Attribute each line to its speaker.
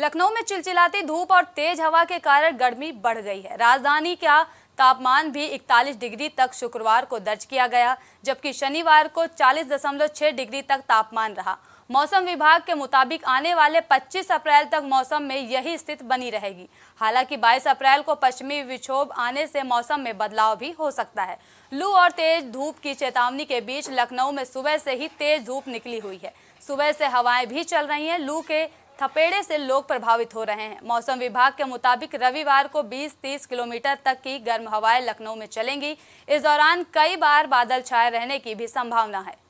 Speaker 1: लखनऊ में चिलचिलाती धूप और तेज हवा के कारण गर्मी बढ़ गई है राजधानी का तापमान भी 41 डिग्री तक शुक्रवार को दर्ज किया गया जबकि शनिवार को 40.6 डिग्री तक तापमान रहा मौसम विभाग के मुताबिक आने वाले 25 अप्रैल तक मौसम में यही स्थिति बनी रहेगी हालांकि 22 अप्रैल को पश्चिमी विक्षोभ आने से मौसम में बदलाव भी हो सकता है लू और तेज धूप की चेतावनी के बीच लखनऊ में सुबह से ही तेज धूप निकली हुई है सुबह से हवाएं भी चल रही हैं लू के थपेड़े से लोग प्रभावित हो रहे हैं मौसम विभाग के मुताबिक रविवार को 20-30 किलोमीटर तक की गर्म हवाएं लखनऊ में चलेंगी इस दौरान कई बार बादल छाए रहने की भी संभावना है